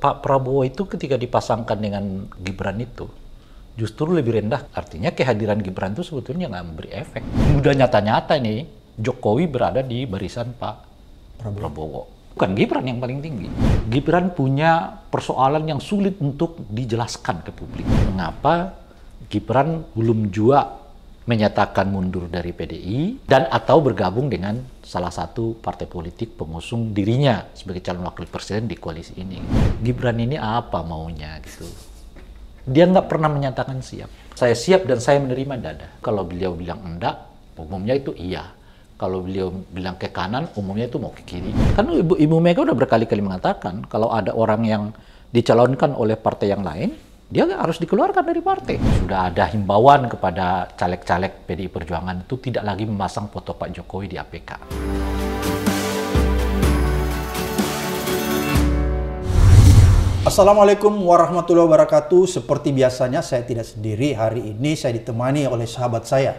Pak Prabowo itu ketika dipasangkan dengan Gibran itu justru lebih rendah. Artinya kehadiran Gibran itu sebetulnya nggak memberi efek. Udah nyata-nyata ini Jokowi berada di barisan Pak Prabowo. Prabowo. Bukan Gibran yang paling tinggi. Gibran punya persoalan yang sulit untuk dijelaskan ke publik. Mengapa Gibran belum juga menyatakan mundur dari PDI dan atau bergabung dengan salah satu partai politik pengusung dirinya sebagai calon wakil presiden di koalisi ini. Gibran ini apa maunya gitu? Dia nggak pernah menyatakan siap. Saya siap dan saya menerima dada. Kalau beliau bilang enggak, umumnya itu iya. Kalau beliau bilang ke kanan, umumnya itu mau ke kiri. Karena Ibu, Ibu Mega udah berkali-kali mengatakan, kalau ada orang yang dicalonkan oleh partai yang lain, dia harus dikeluarkan dari partai. Sudah ada himbauan kepada caleg-caleg PDI Perjuangan itu tidak lagi memasang foto Pak Jokowi di APK. Assalamualaikum warahmatullahi wabarakatuh. Seperti biasanya saya tidak sendiri. Hari ini saya ditemani oleh sahabat saya.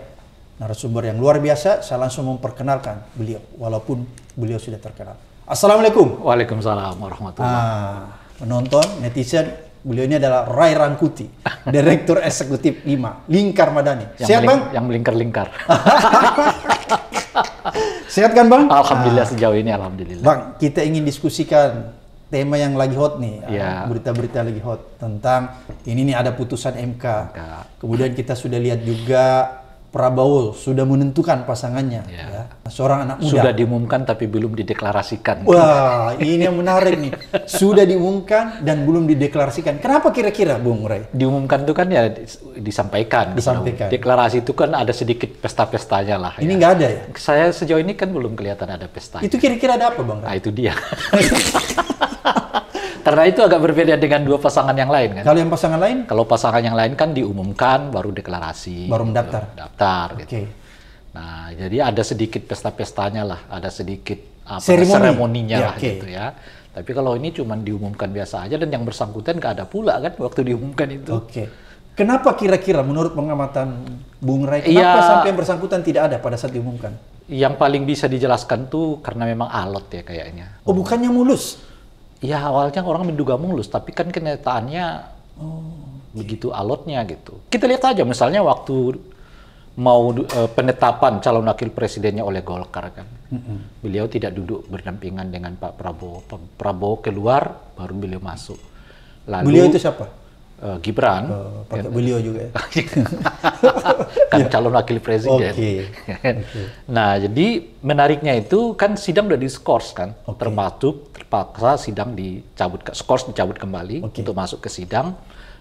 Narasumber yang luar biasa, saya langsung memperkenalkan beliau. Walaupun beliau sudah terkenal. Assalamualaikum. Waalaikumsalam warahmatullahi wabarakatuh. Ah, penonton, netizen, Beliau ini adalah Rai Rangkuti, Direktur Eksekutif 5, Lingkar Madani. Yang Sehat Bang? Yang melingkar-lingkar. Sehat kan Bang? Alhamdulillah nah, sejauh ini Alhamdulillah. Bang, kita ingin diskusikan tema yang lagi hot nih, ya. berita-berita lagi hot tentang ini nih ada putusan MK. MK. Kemudian kita sudah lihat juga Prabowo sudah menentukan pasangannya. Ya. Ya. Seorang anak muda. Sudah diumumkan tapi belum dideklarasikan. Wah, ini yang menarik nih. Sudah diumumkan dan belum dideklarasikan. Kenapa kira-kira, Bung Ray? Diumumkan itu kan ya disampaikan. Disampaikan. Deklarasi itu kan ada sedikit pesta-pestanya lah. Ini ya. nggak ya. ada ya? Saya sejauh ini kan belum kelihatan ada pesta. Itu kira-kira ada apa, Bang? Ray? Nah, itu dia. Karena itu agak berbeda dengan dua pasangan yang lain kan. Kalau yang pasangan lain? Kalau pasangan yang lain kan diumumkan baru deklarasi. Baru mendaftar. Gitu, daftar okay. gitu. Nah, jadi ada sedikit pesta-pestanya lah, ada sedikit apa Seremoni. seremoninya ya, lah okay. gitu ya. Tapi kalau ini cuma diumumkan biasa aja dan yang bersangkutan gak ada pula kan waktu diumumkan itu. Oke. Okay. Kenapa kira-kira menurut pengamatan Bung Rai iya. kenapa ya, sampai yang bersangkutan tidak ada pada saat diumumkan? Yang paling bisa dijelaskan tuh karena memang alot ya kayaknya. Oh, bukannya mulus? ya awalnya orang menduga mulus, tapi kan kenyataannya oh, begitu alotnya gitu. Kita lihat aja misalnya waktu mau uh, penetapan calon wakil presidennya oleh Golkar kan. Mm -hmm. Beliau tidak duduk berdampingan dengan Pak Prabowo. Pak Prabowo keluar baru beliau masuk. Lalu Beliau itu siapa? uh, Gibran. Uh, pakai ya. beliau juga ya. kan iya. calon wakil presiden. Okay. Kan? okay. Nah, jadi menariknya itu kan sidang sudah diskors kan, okay. termasuk terpaksa sidang dicabut, skors dicabut kembali okay. untuk masuk ke sidang.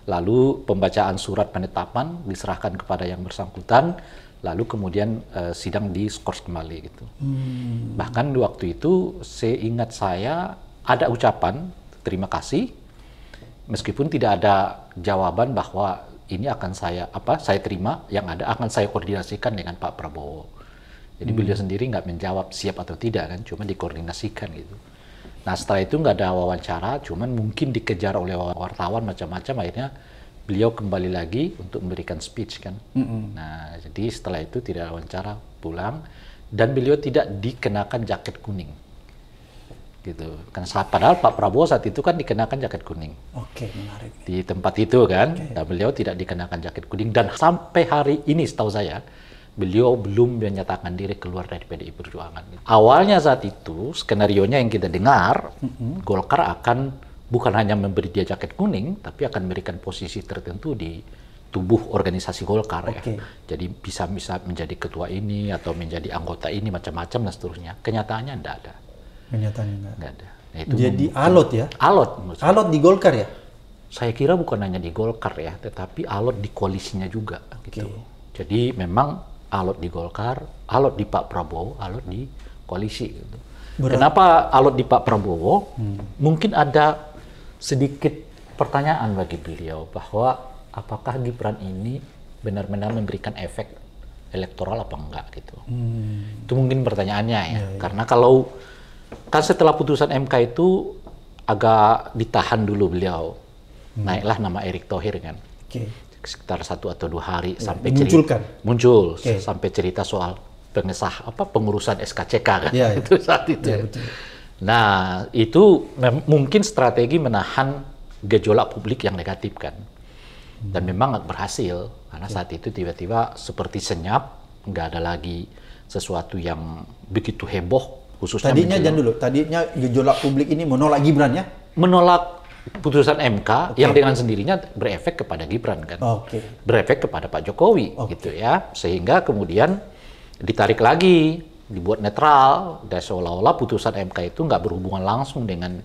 Lalu pembacaan surat penetapan diserahkan kepada yang bersangkutan, lalu kemudian uh, sidang diskors kembali gitu. Hmm. Bahkan waktu itu, seingat saya ada ucapan terima kasih meskipun tidak ada jawaban bahwa ini akan saya apa saya terima yang ada akan saya koordinasikan dengan Pak Prabowo. Jadi hmm. beliau sendiri nggak menjawab siap atau tidak kan, cuma dikoordinasikan gitu. Nah setelah itu nggak ada wawancara, cuman mungkin dikejar oleh wartawan macam-macam akhirnya beliau kembali lagi untuk memberikan speech kan. -hmm. Nah jadi setelah itu tidak ada wawancara pulang dan beliau tidak dikenakan jaket kuning gitu kan padahal Pak Prabowo saat itu kan dikenakan jaket kuning oke menarik di tempat itu kan okay. Nah, dan beliau tidak dikenakan jaket kuning dan sampai hari ini setahu saya beliau belum menyatakan diri keluar dari PDI Perjuangan awalnya saat itu skenario nya yang kita dengar mm -hmm. Golkar akan bukan hanya memberi dia jaket kuning tapi akan memberikan posisi tertentu di tubuh organisasi Golkar okay. ya. Jadi bisa bisa menjadi ketua ini atau menjadi anggota ini macam-macam dan seterusnya. Kenyataannya tidak ada. Kenyataannya enggak. Enggak ada. Nah, itu Jadi alot ya? Alot. maksudnya. Alot di Golkar ya? Saya kira bukan hanya di Golkar ya, tetapi alot di koalisinya juga. Gitu. Jadi memang alot di Golkar, alot di Pak Prabowo, alot di koalisi. Gitu. Kenapa alot di Pak Prabowo? Hmm. Mungkin ada sedikit pertanyaan bagi beliau bahwa apakah Gibran ini benar-benar memberikan efek elektoral apa enggak gitu. Hmm. Itu mungkin pertanyaannya ya. ya, ya. Karena kalau kan setelah putusan MK itu agak ditahan dulu beliau. Hmm. Naiklah nama Erick Thohir kan. Okay. Sekitar satu atau dua hari ya, sampai cerita, muncul okay. sampai cerita soal pengesah apa pengurusan SKCK kan ya, ya. itu saat itu. Ya, betul. Nah itu mungkin strategi menahan gejolak publik yang negatif kan. Hmm. Dan memang berhasil karena ya. saat itu tiba-tiba seperti senyap, nggak ada lagi sesuatu yang begitu heboh khususnya tadinya jangan dulu tadinya gejolak publik ini menolak Gibran ya menolak putusan MK okay. yang dengan sendirinya berefek kepada Gibran kan okay. berefek kepada Pak Jokowi okay. gitu ya sehingga kemudian ditarik lagi dibuat netral dan seolah-olah putusan MK itu nggak berhubungan langsung dengan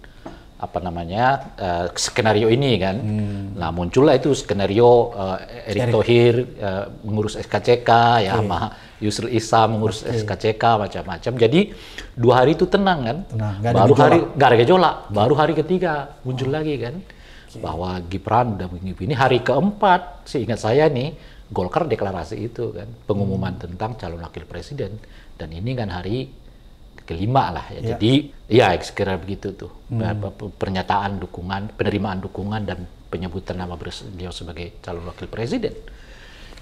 apa namanya uh, skenario ini kan. Hmm. Nah muncullah itu skenario uh, Erick Thohir uh, mengurus SKCK okay. ya sama Yusril Isa mengurus okay. SKCK macam-macam. Jadi dua hari itu tenang kan. Tenang. baru gejolak. hari gara ada gejolak. Baru hari ketiga muncul oh. lagi kan okay. bahwa Gibran udah mengikuti ini hari keempat sih ingat saya nih Golkar deklarasi itu kan pengumuman hmm. tentang calon wakil presiden dan ini kan hari kelima lah ya. ya. Jadi ya sekira begitu tuh hmm. pernyataan dukungan, penerimaan dukungan dan penyebutan nama beliau sebagai calon wakil presiden.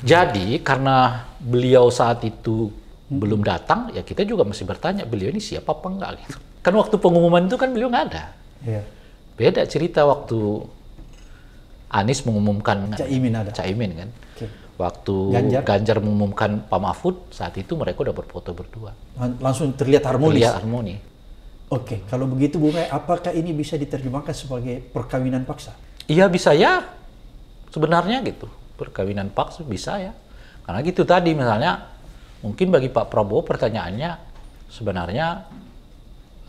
Jadi karena beliau saat itu hmm. belum datang, ya kita juga masih bertanya beliau ini siapa apa enggak gitu. Kan waktu pengumuman itu kan beliau nggak ada. Ya. Beda cerita waktu Anies mengumumkan Caimin ada. Caimin kan waktu Ganjar, Ganjar mengumumkan Pak Mahfud saat itu mereka udah berfoto berdua langsung terlihat harmonis terlihat harmoni oke okay. kalau begitu Bu Mai apakah ini bisa diterjemahkan sebagai perkawinan paksa iya bisa ya sebenarnya gitu perkawinan paksa bisa ya karena gitu tadi misalnya mungkin bagi Pak Prabowo pertanyaannya sebenarnya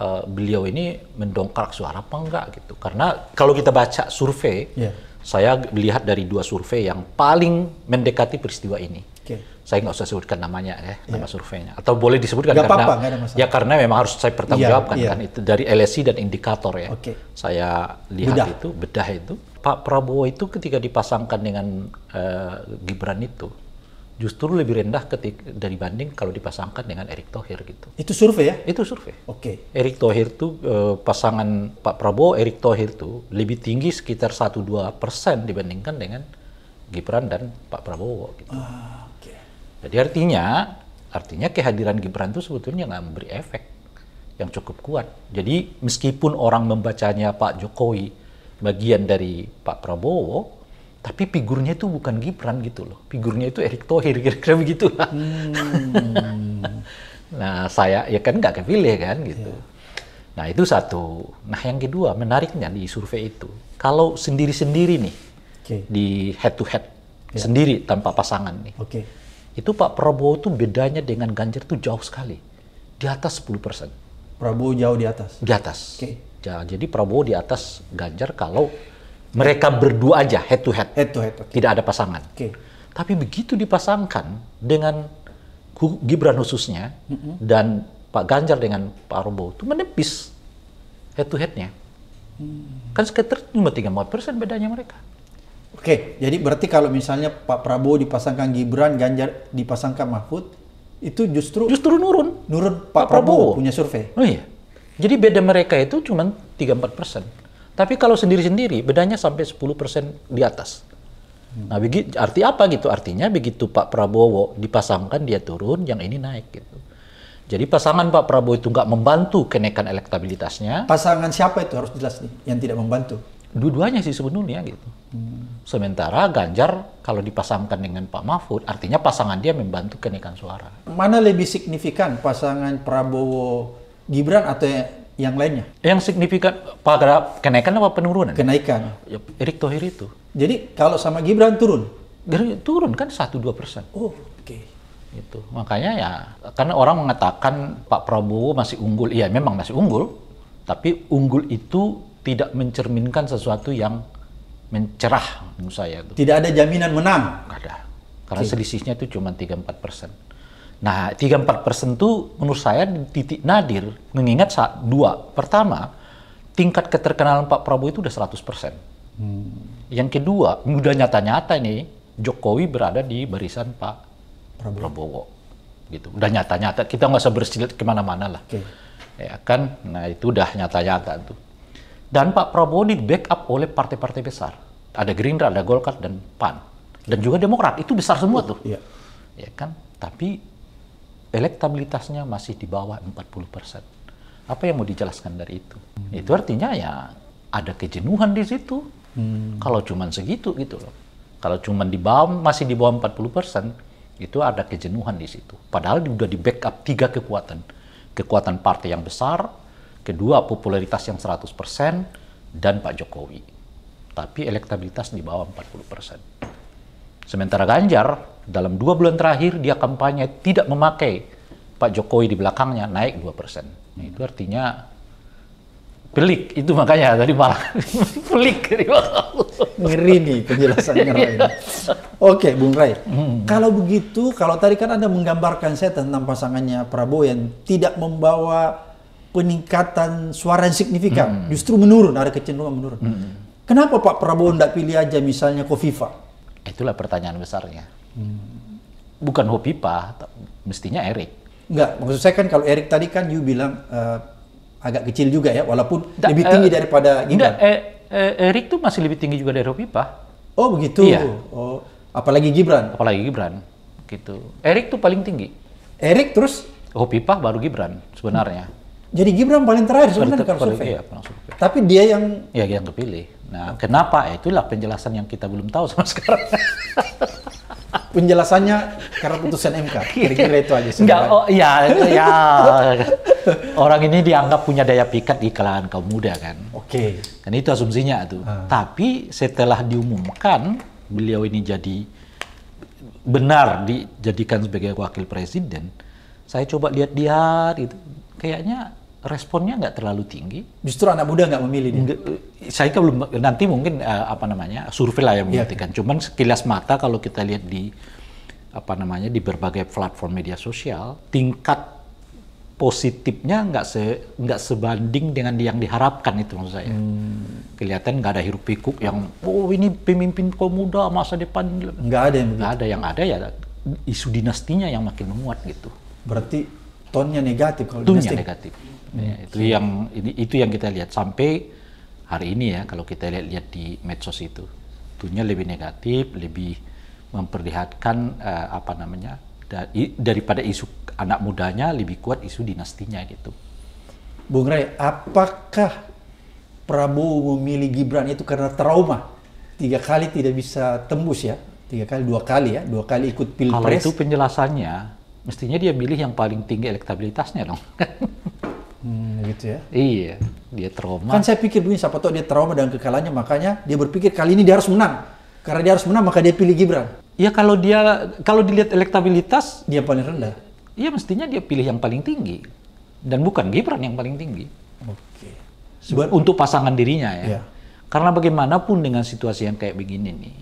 uh, beliau ini mendongkrak suara apa enggak gitu karena kalau kita baca survei yeah saya melihat dari dua survei yang paling mendekati peristiwa ini. Okay. Saya nggak usah sebutkan namanya ya, yeah. nama surveinya. Atau boleh disebutkan gak karena apa -apa, ya karena memang harus saya pertanggungjawabkan yeah, yeah. kan iya. itu dari LSI dan indikator ya. Okay. Saya lihat bedah. itu bedah itu Pak Prabowo itu ketika dipasangkan dengan uh, Gibran itu justru lebih rendah ketik dari banding kalau dipasangkan dengan Erick Thohir gitu. Itu survei ya? Itu survei. Oke. Okay. Erick Thohir tuh eh, pasangan Pak Prabowo Erick Thohir tuh lebih tinggi sekitar 1-2 persen dibandingkan dengan Gibran dan Pak Prabowo. Gitu. Ah, Oke. Okay. Jadi artinya artinya kehadiran Gibran tuh sebetulnya nggak memberi efek yang cukup kuat. Jadi meskipun orang membacanya Pak Jokowi bagian dari Pak Prabowo, tapi figurnya itu bukan Gibran gitu loh figurnya itu Erick Thohir kira-kira Lah. hmm. nah saya ya kan nggak kepilih kan gitu Ya. nah itu satu nah yang kedua menariknya di survei itu kalau sendiri-sendiri nih okay. di head to head ya. sendiri tanpa pasangan nih okay. itu Pak Prabowo tuh bedanya dengan Ganjar tuh jauh sekali di atas 10 persen Prabowo jauh di atas di atas okay. jadi Prabowo di atas Ganjar kalau mereka berdua aja head to head. Head to head. Okay. Tidak ada pasangan. Okay. Tapi begitu dipasangkan dengan Gibran khususnya mm -hmm. dan Pak Ganjar dengan Pak Prabowo itu menepis head to headnya. Hmm. Kan sekitar cuma tiga persen bedanya mereka. Oke, jadi berarti kalau misalnya Pak Prabowo dipasangkan Gibran, Ganjar dipasangkan Mahfud, itu justru justru nurun. Nurun Pak, Pak Prabowo, Prabowo punya survei. Oh iya. Jadi beda mereka itu cuma 34 persen. Tapi kalau sendiri-sendiri bedanya sampai 10% di atas. Hmm. Nah, begitu arti apa gitu? Artinya begitu Pak Prabowo dipasangkan dia turun, yang ini naik gitu. Jadi pasangan Pak Prabowo itu nggak membantu kenaikan elektabilitasnya. Pasangan siapa itu harus jelas nih yang tidak membantu. Dua-duanya sih sebenarnya gitu. Hmm. Sementara Ganjar kalau dipasangkan dengan Pak Mahfud, artinya pasangan dia membantu kenaikan suara. Mana lebih signifikan pasangan Prabowo Gibran atau yang lainnya? Yang signifikan pada kenaikan apa penurunan? Kenaikan. Ya, Erick Thohir itu. Jadi kalau sama Gibran turun? Turun kan 1-2 persen. Oh, oke. Okay. Itu. Makanya ya, karena orang mengatakan Pak Prabowo masih unggul. Iya, memang masih unggul. Tapi unggul itu tidak mencerminkan sesuatu yang mencerah menurut saya. Itu. Tidak ada jaminan menang? Tidak ada. Karena okay. selisihnya itu cuma 3-4 persen. Nah, 3-4 persen itu menurut saya titik nadir, mengingat saat dua. Pertama, tingkat keterkenalan Pak Prabowo itu udah 100 persen. Hmm. Yang kedua, mudah nyata-nyata ini, Jokowi berada di barisan Pak Prabowo. Prabowo. Gitu. Udah nyata-nyata, kita nggak usah bersilat kemana-mana lah. Okay. Ya kan, nah itu udah nyata-nyata tuh. Dan Pak Prabowo di backup oleh partai-partai besar. Ada Gerindra, ada Golkar, dan PAN. Dan juga Demokrat, itu besar semua tuh. Iya. Ya kan, tapi elektabilitasnya masih di bawah 40%. Apa yang mau dijelaskan dari itu? Hmm. Itu artinya ya ada kejenuhan di situ. Hmm. Kalau cuma segitu gitu loh. Kalau cuma di bawah masih di bawah 40%, itu ada kejenuhan di situ. Padahal sudah di backup tiga kekuatan. Kekuatan partai yang besar, kedua popularitas yang 100%, dan Pak Jokowi. Tapi elektabilitas di bawah 40%. Sementara Ganjar dalam dua bulan terakhir dia kampanye tidak memakai Pak Jokowi di belakangnya naik 2 persen. Nah, itu artinya pelik itu makanya tadi malah pelik ngeri nih penjelasan ngeri iya. oke Bung Rai hmm. kalau begitu kalau tadi kan anda menggambarkan saya tentang pasangannya Prabowo yang tidak membawa peningkatan suara yang signifikan hmm. justru menurun ada kecenderungan menurun hmm. kenapa Pak Prabowo tidak pilih aja misalnya Kofifa Itulah pertanyaan besarnya. Hmm. Bukan Hopipa, mestinya Erik. Enggak, maksud saya kan kalau Erik tadi kan you bilang uh, agak kecil juga ya, walaupun da, lebih tinggi uh, daripada Gibran. Enggak, eh, eh, Erik tuh masih lebih tinggi juga dari Hopipa. Oh begitu. Iya. Oh, apalagi Gibran. Apalagi Gibran, gitu. Erik tuh paling tinggi. Erik terus? Hopipa baru Gibran sebenarnya. Jadi Gibran paling terakhir sebenarnya kalau survei. Iya, survei. Tapi dia yang ya yang kepilih. Nah, kenapa? Ya, itulah penjelasan yang kita belum tahu sama sekarang. penjelasannya karena putusan MK. Iya. Kira-kira itu aja. Enggak, oh ya, ya. Orang ini dianggap punya daya pikat di kalangan kaum muda kan. Oke. Okay. Dan itu asumsinya tuh. Hmm. Tapi setelah diumumkan beliau ini jadi benar dijadikan sebagai wakil presiden, saya coba lihat-lihat itu kayaknya responnya nggak terlalu tinggi. Justru anak muda nggak memilih dia. Nggak, saya kan belum nanti mungkin uh, apa namanya survei lah yang iya. membuktikan. Ya. Cuman sekilas mata kalau kita lihat di apa namanya di berbagai platform media sosial tingkat positifnya nggak se nggak sebanding dengan yang diharapkan itu maksud saya hmm. kelihatan nggak ada hiruk pikuk yang oh ini pemimpin kaum muda masa depan nggak ada yang nggak ada yang ada ya isu dinastinya yang makin menguat gitu berarti tonnya negatif kalau tonnya negatif Ya, itu yang itu yang kita lihat sampai hari ini ya kalau kita lihat-lihat di medsos itu tentunya lebih negatif, lebih memperlihatkan uh, apa namanya dari, daripada isu anak mudanya lebih kuat isu dinastinya gitu. Bung Ray, apakah Prabowo memilih Gibran itu karena trauma tiga kali tidak bisa tembus ya tiga kali dua kali ya dua kali ikut pilpres. Kalau itu penjelasannya mestinya dia milih yang paling tinggi elektabilitasnya dong. Hmm, gitu ya. Iya, dia trauma. Kan saya pikir begini, siapa tahu dia trauma dengan kekalahannya, makanya dia berpikir kali ini dia harus menang. Karena dia harus menang, maka dia pilih Gibran. Ya kalau dia kalau dilihat elektabilitas dia paling rendah. Iya mestinya dia pilih yang paling tinggi dan bukan Gibran yang paling tinggi. Oke. Okay. Untuk pasangan dirinya ya. Yeah. Karena bagaimanapun dengan situasi yang kayak begini nih,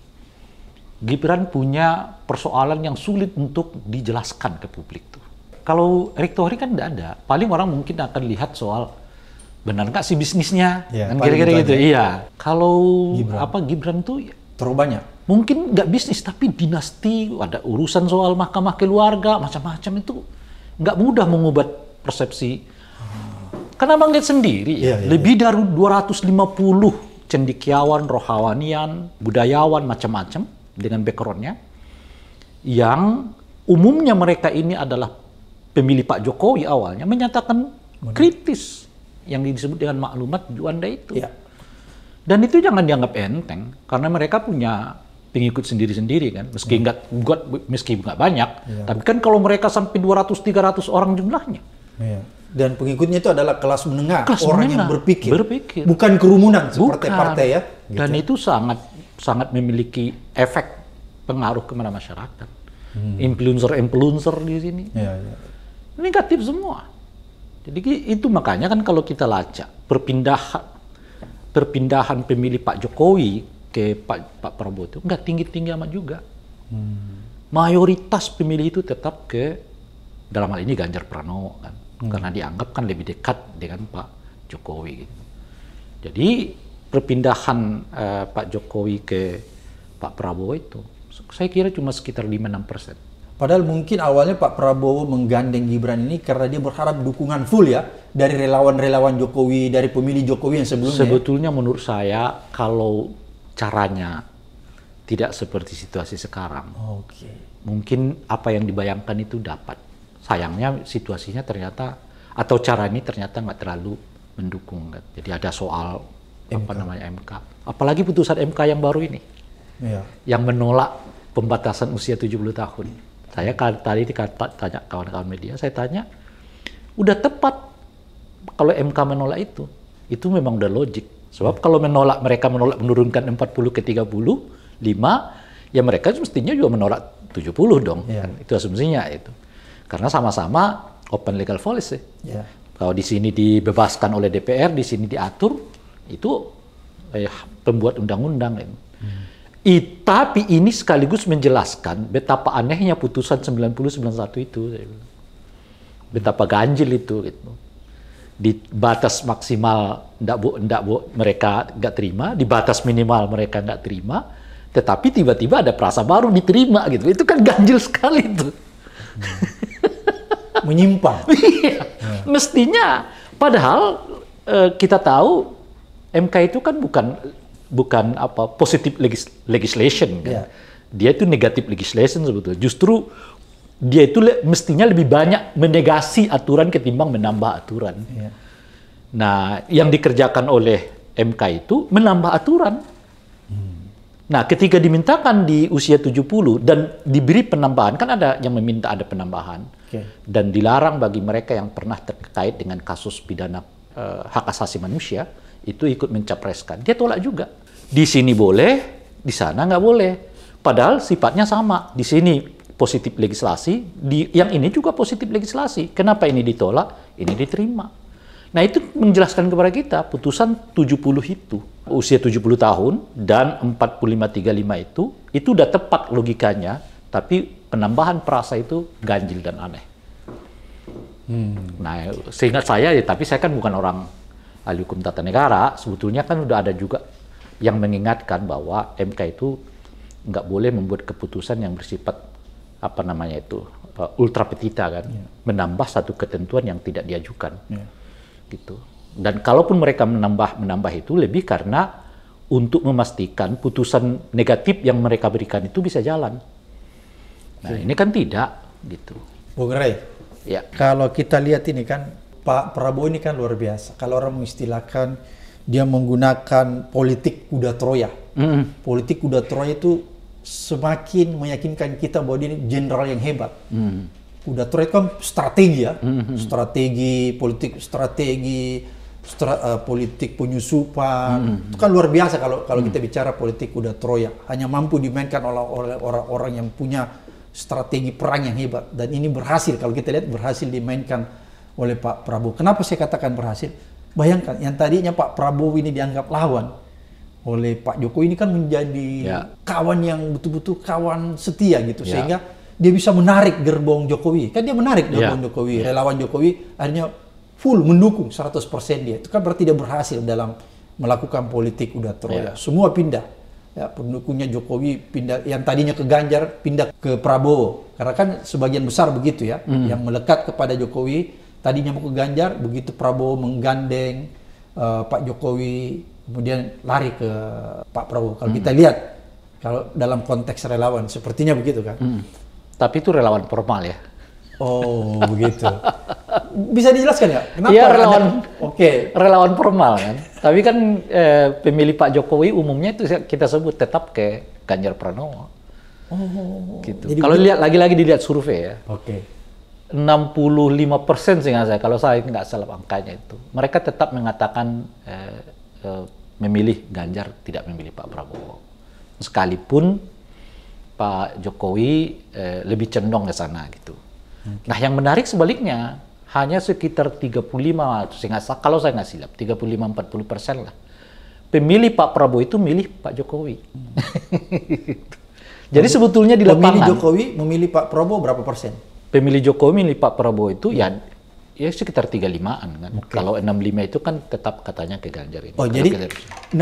Gibran punya persoalan yang sulit untuk dijelaskan ke publik tuh. Kalau Erick Thohir kan tidak ada. Paling orang mungkin akan lihat soal benar nggak si bisnisnya, ya, kan kira-kira gitu. Iya. Kalau Gibran. apa Gibran tuh ya terlalu banyak. Mungkin nggak bisnis tapi dinasti, ada urusan soal mahkamah keluarga, macam-macam itu nggak mudah mengubah persepsi. Ah. Karena abang lihat sendiri, ya, ya, lebih ya. dari 250 cendikiawan, rohawanian, budayawan, macam-macam dengan backgroundnya, yang umumnya mereka ini adalah pemilih Pak Jokowi awalnya menyatakan kritis yang disebut dengan maklumat Juanda itu. Ya. Dan itu jangan dianggap enteng karena mereka punya pengikut sendiri-sendiri kan, meski iya. nggak ya. buat meski nggak banyak, ya. tapi kan kalau mereka sampai 200-300 orang jumlahnya. Ya. Dan pengikutnya itu adalah kelas menengah, kelas orang menengah, yang berpikir, berpikir, bukan kerumunan seperti partai ya. Gitu. Dan itu sangat sangat memiliki efek pengaruh kepada masyarakat. Hmm. Influencer-influencer di sini. Ya, ya Negatif semua. Jadi itu makanya kan kalau kita lacak perpindahan perpindahan pemilih Pak Jokowi ke Pak, Pak Prabowo itu nggak tinggi-tinggi amat juga. Hmm. Mayoritas pemilih itu tetap ke dalam hal ini Ganjar Pranowo kan, hmm. karena dianggap kan lebih dekat dengan Pak Jokowi. Gitu. Jadi perpindahan eh, Pak Jokowi ke Pak Prabowo itu saya kira cuma sekitar 5-6 persen. Padahal mungkin awalnya Pak Prabowo menggandeng Gibran ini karena dia berharap dukungan full ya dari relawan-relawan Jokowi, dari pemilih Jokowi yang sebelumnya. Ya. Sebetulnya menurut saya kalau caranya tidak seperti situasi sekarang. Oke. Okay. Mungkin apa yang dibayangkan itu dapat. Sayangnya situasinya ternyata atau cara ini ternyata nggak terlalu mendukung. Kan? Jadi ada soal MK. apa namanya MK. Apalagi putusan MK yang baru ini. Iya. Yang menolak pembatasan usia 70 tahun saya kan tadi tanya kawan-kawan media, saya tanya, udah tepat kalau MK menolak itu. Itu memang udah logik. Sebab kalau menolak mereka menolak menurunkan 40 ke 30, 5, ya mereka mestinya juga menolak 70 dong. Yeah. Kan? Itu asumsinya itu. Karena sama-sama open legal policy. Yeah. Kalau di sini dibebaskan oleh DPR, di sini diatur, itu eh, pembuat undang-undang. Gitu. -undang. I, tapi ini sekaligus menjelaskan betapa anehnya putusan 9091 itu. Betapa ganjil itu. Gitu. Di batas maksimal ndak bu, ndak bu, mereka nggak terima, di batas minimal mereka nggak terima, tetapi tiba-tiba ada perasa baru diterima gitu. Itu kan ganjil sekali itu. Hmm. Menyimpang. ya. Mestinya, padahal eh, kita tahu MK itu kan bukan bukan apa positif legis legislation kan. Yeah. Dia itu negatif legislation sebetulnya. Justru dia itu le mestinya lebih banyak menegasi aturan ketimbang menambah aturan. Yeah. Nah, yang dikerjakan oleh MK itu menambah aturan. Hmm. Nah, ketika dimintakan di usia 70 dan diberi penambahan, kan ada yang meminta ada penambahan. Okay. Dan dilarang bagi mereka yang pernah terkait dengan kasus pidana uh, hak asasi manusia, itu ikut mencapreskan. Dia tolak juga. Di sini boleh, di sana nggak boleh. Padahal sifatnya sama. Di sini positif legislasi, di yang ini juga positif legislasi. Kenapa ini ditolak, ini diterima. Nah itu menjelaskan kepada kita putusan 70 itu. Usia 70 tahun dan 4535 itu, itu udah tepat logikanya, tapi penambahan perasa itu ganjil dan aneh. Hmm. Nah, seingat saya, ya, tapi saya kan bukan orang ahli hukum tata negara, sebetulnya kan udah ada juga yang mengingatkan bahwa MK itu nggak boleh membuat keputusan yang bersifat apa namanya itu eh, ultra petita kan, yeah. menambah satu ketentuan yang tidak diajukan, yeah. gitu. Dan kalaupun mereka menambah menambah itu lebih karena untuk memastikan putusan negatif yang mereka berikan itu bisa jalan. Nah ini kan tidak, gitu. Bung Ray, ya. kalau kita lihat ini kan Pak Prabowo ini kan luar biasa. Kalau orang mengistilahkan dia menggunakan politik kuda Troya. Mm. Politik kuda Troya itu semakin meyakinkan kita bahwa dia ini jenderal yang hebat. Mm. Kuda Troya kan strategi ya, mm-hmm. strategi politik, strategi stra, uh, politik penyusupan. Mm-hmm. Itu kan luar biasa kalau kalau mm. kita bicara politik kuda Troya. Hanya mampu dimainkan oleh orang-orang yang punya strategi perang yang hebat. Dan ini berhasil kalau kita lihat berhasil dimainkan oleh Pak Prabowo. Kenapa saya katakan berhasil? Bayangkan yang tadinya Pak Prabowo ini dianggap lawan oleh Pak Jokowi ini kan menjadi ya. kawan yang betul-betul kawan setia gitu ya. sehingga dia bisa menarik gerbong Jokowi. Kan dia menarik ya. gerbong ya. Jokowi, ya. relawan Jokowi akhirnya full mendukung 100% dia. Itu kan berarti dia berhasil dalam melakukan politik udah Troya. Ya. Semua pindah ya, pendukungnya Jokowi pindah yang tadinya ke Ganjar pindah ke Prabowo karena kan sebagian besar begitu ya hmm. yang melekat kepada Jokowi Tadinya mau ke Ganjar, begitu Prabowo menggandeng uh, Pak Jokowi, kemudian lari ke Pak Prabowo. Kalau hmm. kita lihat, kalau dalam konteks relawan, sepertinya begitu kan. Hmm. Tapi itu relawan formal ya? Oh, begitu. Bisa dijelaskan ya? Kenapa? Ya, relawan. Oke. Okay. Relawan formal kan. Tapi kan eh, pemilih Pak Jokowi umumnya itu kita sebut tetap ke Ganjar Pranowo. Oh. oh, oh, oh. Gitu. Kalau lihat lagi-lagi dilihat survei ya. Oke. Okay. 65 persen sehingga saya kalau saya nggak salah angkanya itu mereka tetap mengatakan eh, eh, memilih Ganjar tidak memilih Pak Prabowo sekalipun Pak Jokowi eh, lebih cenderung ke sana gitu. Okay. Nah yang menarik sebaliknya hanya sekitar 35 sehingga kalau saya nggak silap 35-40 persen lah pemilih Pak Prabowo itu milih Pak Jokowi. Hmm. Jadi sebetulnya di lapangan. Pemilih Jokowi memilih Pak Prabowo berapa persen? pemilih Jokowi milih Pak Prabowo itu ya, hmm. ya ya sekitar 35-an kan. Okay. Kalau 65 itu kan tetap katanya ke Ganjar ini. Oh, jadi 65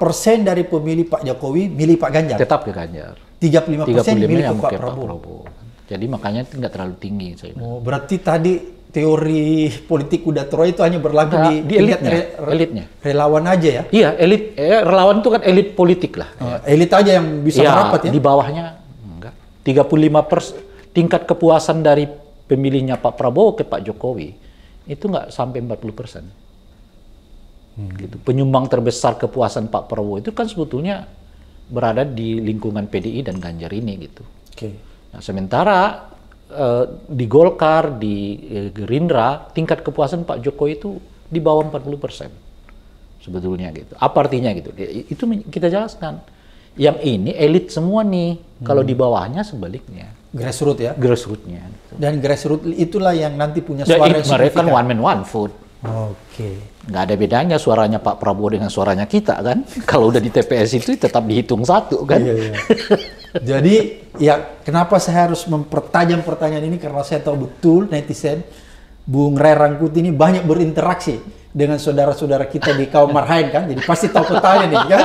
persen dari pemilih Pak Jokowi milih Pak Ganjar? Tetap ke Ganjar. 35 persen milih ke Pak Prabowo. Pak Prabowo. Jadi makanya itu nggak terlalu tinggi. Saya oh, berarti tadi teori politik kuda Troy itu hanya berlaku nah, di, di elitnya, re, elitnya. Relawan aja ya? Iya, elit. Eh, relawan itu kan elit politik lah. Oh, ya. Elit aja yang bisa ya, merapat ya? di bawahnya enggak. 35 persen tingkat kepuasan dari pemilihnya Pak Prabowo ke Pak Jokowi itu nggak sampai 40 persen. Hmm. Gitu. Penyumbang terbesar kepuasan Pak Prabowo itu kan sebetulnya berada di lingkungan PDI dan Ganjar ini gitu. Okay. Nah, sementara eh, di Golkar, di eh, Gerindra, tingkat kepuasan Pak Jokowi itu di bawah 40 persen sebetulnya gitu. Apa artinya gitu? Ya, itu kita jelaskan. Yang ini elit semua nih. Hmm. Kalau di bawahnya sebaliknya grassroots ya grassrootsnya gitu. dan grassroots itulah yang nanti punya ya, suara ya, yang mereka kan one man one food oke okay. nggak ada bedanya suaranya Pak Prabowo dengan suaranya kita kan kalau udah di TPS itu tetap dihitung satu kan iya, iya. jadi ya kenapa saya harus mempertajam pertanyaan ini karena saya tahu betul netizen Bung Rerangkut Rangkuti ini banyak berinteraksi dengan saudara-saudara kita di kaum marhain kan, jadi pasti tahu petanya nih kan,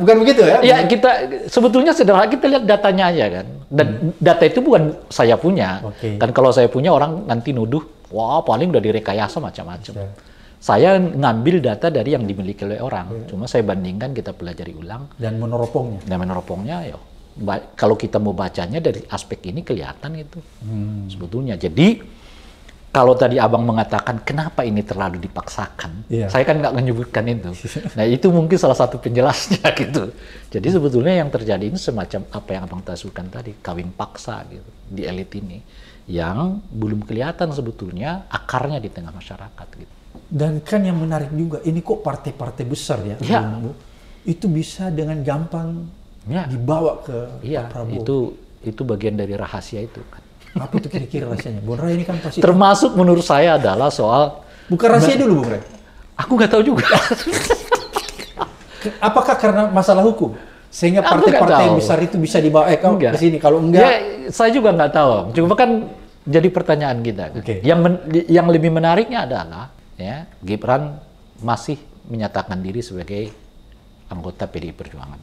bukan begitu ya? Iya kita sebetulnya sederhana kita lihat datanya aja kan, dan hmm. data itu bukan saya punya, okay. kan kalau saya punya orang nanti nuduh, wah paling udah direkayasa macam-macam. Okay. Ya. Saya ngambil data dari yang dimiliki oleh orang, okay. Ya. cuma saya bandingkan kita pelajari ulang dan meneropongnya. Dan meneropongnya, ya kalau kita mau bacanya dari aspek ini kelihatan itu hmm. sebetulnya. Jadi kalau tadi abang mengatakan kenapa ini terlalu dipaksakan, yeah. saya kan nggak menyebutkan itu. Nah itu mungkin salah satu penjelasnya gitu. Jadi sebetulnya yang terjadi ini semacam apa yang abang tasukan tadi, kawin paksa gitu di elit ini, yang belum kelihatan sebetulnya akarnya di tengah masyarakat gitu. Dan kan yang menarik juga, ini kok partai-partai besar ya, ya. Bu, itu bisa dengan gampang ya. dibawa ke ya, Pak Prabowo. Itu itu bagian dari rahasia itu kan. Apa itu kira-kira rahasianya? Bung Ray ini kan pasti termasuk menurut saya adalah soal Buka rahasia dulu Bung Ray. Aku nggak tahu juga. Apakah karena masalah hukum? Sehingga partai-partai yang besar itu bisa dibawa eh, kau ke sini. Kalau enggak, ya, saya juga nggak tahu. Cuma kan jadi pertanyaan kita. Kan? Okay. Yang men yang lebih menariknya adalah ya Gibran masih menyatakan diri sebagai anggota PDI Perjuangan.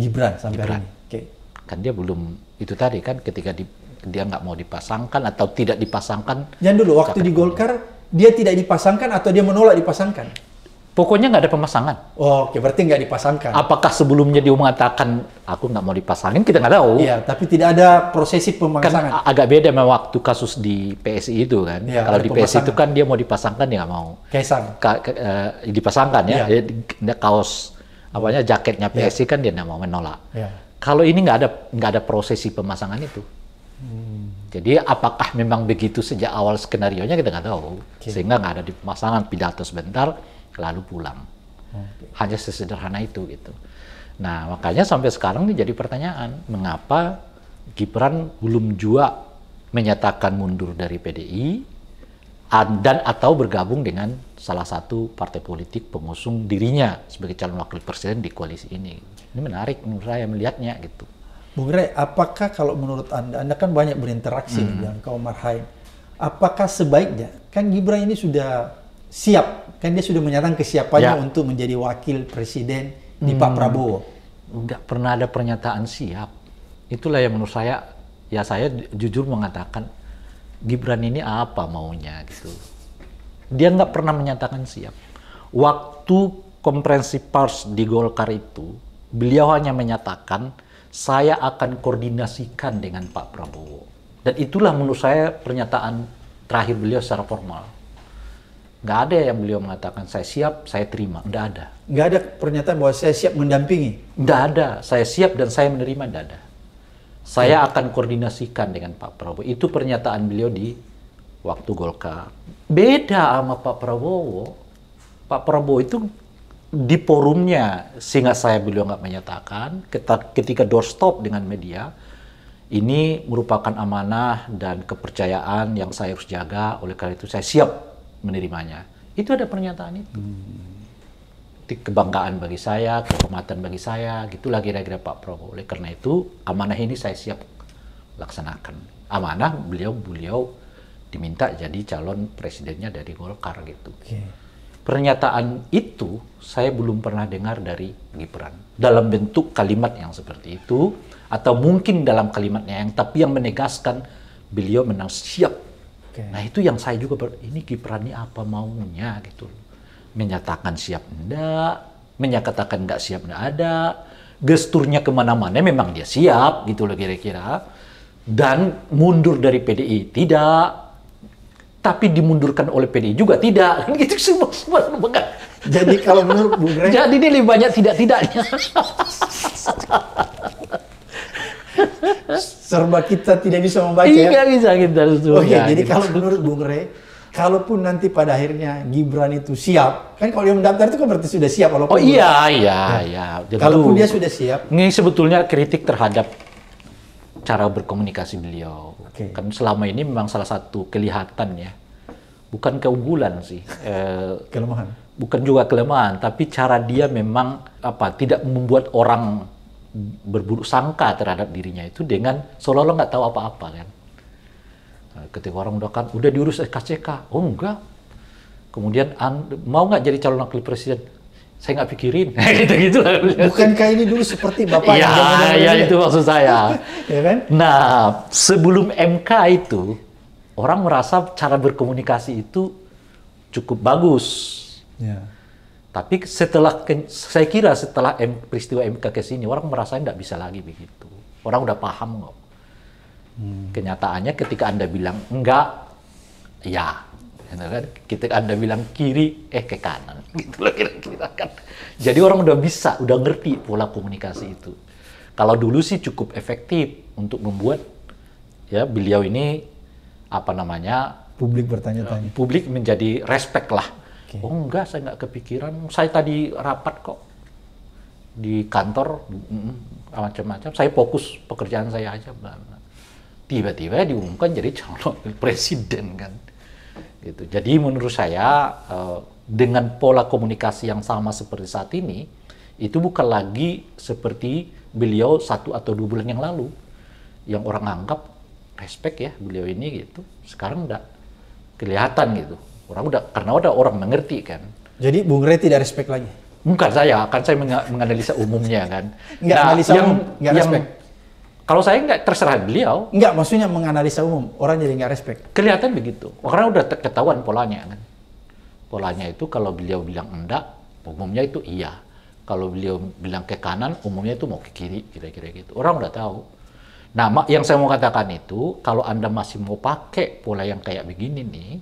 Gibran sampai Gibran. ini. Okay. Kan dia belum itu tadi kan ketika di dia nggak mau dipasangkan atau tidak dipasangkan. Jangan dulu, waktu di Golkar dia tidak dipasangkan atau dia menolak dipasangkan? Pokoknya nggak ada pemasangan. Oh, oke, berarti nggak dipasangkan. Apakah sebelumnya dia mengatakan aku nggak mau dipasangin? Kita nggak tahu. Iya, tapi tidak ada prosesi kan pemasangan. Kan agak beda memang waktu kasus di PSI itu kan. Ya, Kalau di PSI itu kan dia mau dipasangkan dia nggak mau. Kaisang. Ka, ke, uh, dipasangkan ya. ya. Dia, kaos apanya jaketnya PSI ya. kan dia nggak mau menolak. Ya. Kalau ini nggak ada nggak ada prosesi pemasangan itu. Hmm. Jadi apakah memang begitu sejak awal skenario nya kita nggak tahu, okay. sehingga nggak ada di pemasangan pidato sebentar lalu pulang. Okay. Hanya sesederhana itu gitu. Nah makanya sampai sekarang ini jadi pertanyaan, mengapa Gibran belum juga menyatakan mundur dari PDI dan atau bergabung dengan salah satu partai politik pengusung dirinya sebagai calon wakil presiden di koalisi ini. Ini menarik menurut saya melihatnya gitu. Bung Rey, apakah kalau menurut Anda, Anda kan banyak berinteraksi hmm. dengan kaum marhain, apakah sebaiknya, kan Gibran ini sudah siap, kan dia sudah menyatakan kesiapannya ya. untuk menjadi wakil presiden di Pak hmm. Prabowo? Nggak pernah ada pernyataan siap. Itulah yang menurut saya, ya saya jujur mengatakan, Gibran ini apa maunya gitu. Dia nggak pernah menyatakan siap. Waktu konferensi pers di Golkar itu, beliau hanya menyatakan, saya akan koordinasikan dengan Pak Prabowo. Dan itulah menurut saya pernyataan terakhir beliau secara formal. Nggak ada yang beliau mengatakan saya siap, saya terima. Nggak ada. Nggak ada pernyataan bahwa saya siap mendampingi? Nggak ada. Saya siap dan saya menerima, nggak ada. Saya ya. akan koordinasikan dengan Pak Prabowo. Itu pernyataan beliau di waktu Golkar. Beda sama Pak Prabowo. Pak Prabowo itu di forumnya sehingga saya beliau nggak menyatakan ketika doorstop dengan media ini merupakan amanah dan kepercayaan yang saya harus jaga oleh karena itu saya siap menerimanya itu ada pernyataan itu hmm. kebanggaan bagi saya kehormatan bagi saya gitulah kira-kira Pak Prabowo oleh karena itu amanah ini saya siap laksanakan amanah beliau beliau diminta jadi calon presidennya dari Golkar gitu okay. Pernyataan itu saya belum pernah dengar dari Gibran dalam bentuk kalimat yang seperti itu atau mungkin dalam kalimatnya yang tapi yang menegaskan beliau menang siap. Okay. Nah itu yang saya juga ber, ini Gibran ini apa maunya gitu menyatakan siap enggak, menyatakan enggak siap enggak ada, gesturnya kemana-mana memang dia siap gitu loh kira-kira dan mundur dari PDI tidak tapi dimundurkan oleh PDI juga tidak gitu semua semua semua. jadi kalau menurut Bung Rey jadi ini lebih banyak tidak tidaknya serba kita tidak bisa membaca ya. iya bisa kita oke okay, jadi gitu. kalau menurut Bung Rey kalaupun nanti pada akhirnya Gibran itu siap, kan kalau dia mendaftar itu kan berarti sudah siap walaupun Oh iya iya nah, iya. kalaupun dia sudah siap. Ini sebetulnya kritik terhadap cara berkomunikasi beliau. Okay. Kan selama ini memang salah satu kelihatan ya, bukan keunggulan sih. Eh, kelemahan. Bukan juga kelemahan, tapi cara dia memang apa tidak membuat orang berburuk sangka terhadap dirinya itu dengan seolah-olah nggak tahu apa-apa kan. Nah, ketika orang udah kan udah diurus SKCK, oh enggak. Kemudian mau nggak jadi calon wakil presiden? saya nggak pikirin gitu gitu bukankah ini dulu seperti bapak ya ya itu maksud saya ya kan nah sebelum MK itu orang merasa cara berkomunikasi itu cukup bagus ya. tapi setelah saya kira setelah M, peristiwa MK ke sini orang merasa nggak bisa lagi begitu orang udah paham kok hmm. kenyataannya ketika anda bilang enggak ya gitu kan kita anda bilang kiri eh ke kanan gitu loh kira-kira kan jadi orang udah bisa udah ngerti pola komunikasi itu kalau dulu sih cukup efektif untuk membuat ya beliau ini apa namanya publik bertanya-tanya publik menjadi respect lah okay. oh enggak saya nggak kepikiran saya tadi rapat kok di kantor macam-macam saya fokus pekerjaan saya aja tiba-tiba diumumkan jadi calon presiden kan Gitu. Jadi menurut saya eh, dengan pola komunikasi yang sama seperti saat ini itu bukan lagi seperti beliau satu atau dua bulan yang lalu yang orang anggap respect ya beliau ini gitu. Sekarang udah kelihatan gitu. Orang udah karena udah orang mengerti kan. Jadi Bung Rey tidak respect lagi. Bukan saya, kan saya menganalisa umumnya kan. Nggak nah, analisa yang, umum, nggak respect. Kalau saya nggak terserah beliau. Nggak, maksudnya menganalisa umum. Orang jadi nggak respect. Kelihatan begitu. orang udah ketahuan polanya kan. Polanya itu kalau beliau bilang enggak, umumnya itu iya. Kalau beliau bilang ke kanan, umumnya itu mau ke kiri, kira-kira gitu. Orang udah tahu. Nah, yang saya mau katakan itu, kalau Anda masih mau pakai pola yang kayak begini nih,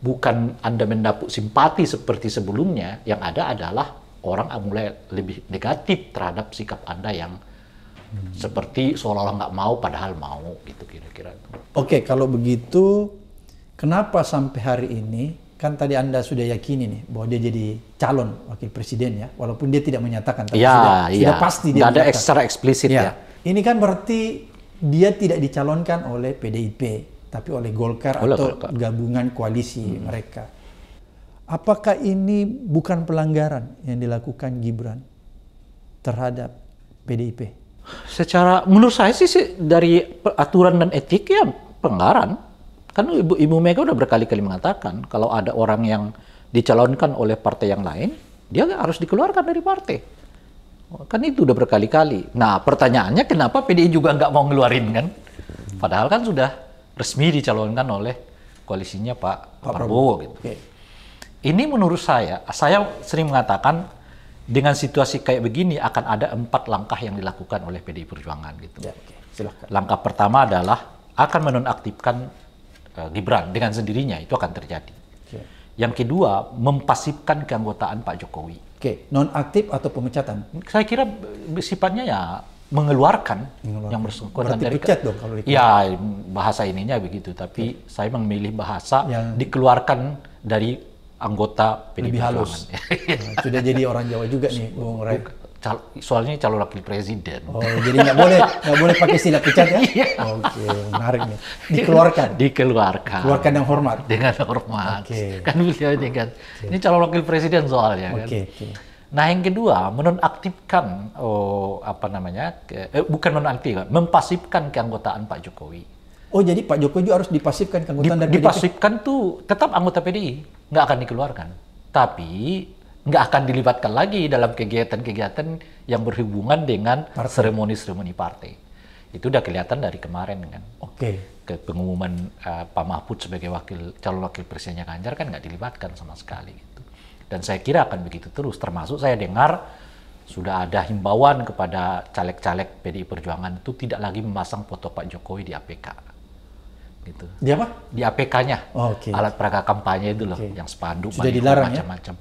bukan Anda mendapuk simpati seperti sebelumnya, yang ada adalah orang mulai lebih negatif terhadap sikap Anda yang seperti seolah-olah nggak mau padahal mau gitu kira-kira. Oke, kalau begitu kenapa sampai hari ini kan tadi Anda sudah yakini nih bahwa dia jadi calon wakil presiden ya, walaupun dia tidak menyatakan tapi ya, sudah, ya. sudah pasti dia tidak ada secara eksplisit ya. ya. Ini kan berarti dia tidak dicalonkan oleh PDIP tapi oleh Golkar oleh atau Golkar. gabungan koalisi hmm. mereka. Apakah ini bukan pelanggaran yang dilakukan Gibran terhadap PDIP? secara menurut saya sih, sih dari aturan dan etik ya penggaran Kan Ibu, Ibu Mega udah berkali-kali mengatakan kalau ada orang yang dicalonkan oleh partai yang lain, dia harus dikeluarkan dari partai. Kan itu udah berkali-kali. Nah pertanyaannya kenapa PDI juga nggak mau ngeluarin kan? Padahal kan sudah resmi dicalonkan oleh koalisinya Pak, Pak Prabowo, Prabowo gitu. Okay. Ini menurut saya, saya sering mengatakan dengan situasi kayak begini akan ada empat langkah yang dilakukan oleh PDI Perjuangan gitu. Ya, okay. Langkah pertama adalah akan menonaktifkan uh, Gibran dengan sendirinya itu akan terjadi. Okay. Ya. Yang kedua mempasifkan keanggotaan Pak Jokowi. Oke, okay. nonaktif atau pemecatan? Saya kira e, sifatnya ya mengeluarkan, mengeluarkan. yang bersangkutan dari pecat dong kalau Ya bahasa ininya begitu, tapi okay. Ya. saya memilih bahasa yang... dikeluarkan dari anggota PDIP Lebih halus. nah, sudah jadi orang Jawa juga nih, Bung Rai. soalnya calon wakil presiden. Oh, jadi nggak boleh nggak boleh pakai sila pecat ya? Iya. Oke, okay, menarik nih. Dikeluarkan. Dikeluarkan. Keluarkan yang hormat. Dengan hormat. Okay. Kan beliau ini kan. Okay. Ini calon wakil presiden soalnya kan. Oke. okay. Nah yang kedua menonaktifkan oh apa namanya ke, eh, bukan menonaktifkan mempasifkan keanggotaan Pak Jokowi. Oh jadi Pak Jokowi juga harus dipasifkan ke anggota dari Dipasifkan PDIP. tuh tetap anggota PDI, nggak akan dikeluarkan. Tapi nggak akan dilibatkan lagi dalam kegiatan-kegiatan yang berhubungan dengan seremoni-seremoni partai. Itu udah kelihatan dari kemarin kan. Oke. Okay. Ke pengumuman uh, Pak Mahfud sebagai wakil calon wakil presidennya Ganjar kan nggak dilibatkan sama sekali. Gitu. Dan saya kira akan begitu terus. Termasuk saya dengar sudah ada himbauan kepada caleg-caleg PDI Perjuangan itu tidak lagi memasang foto Pak Jokowi di APK gitu. Di apa? Di APK-nya. Oh, okay. Alat peraga kampanye itu loh, okay. yang spanduk, ya? macam-macam.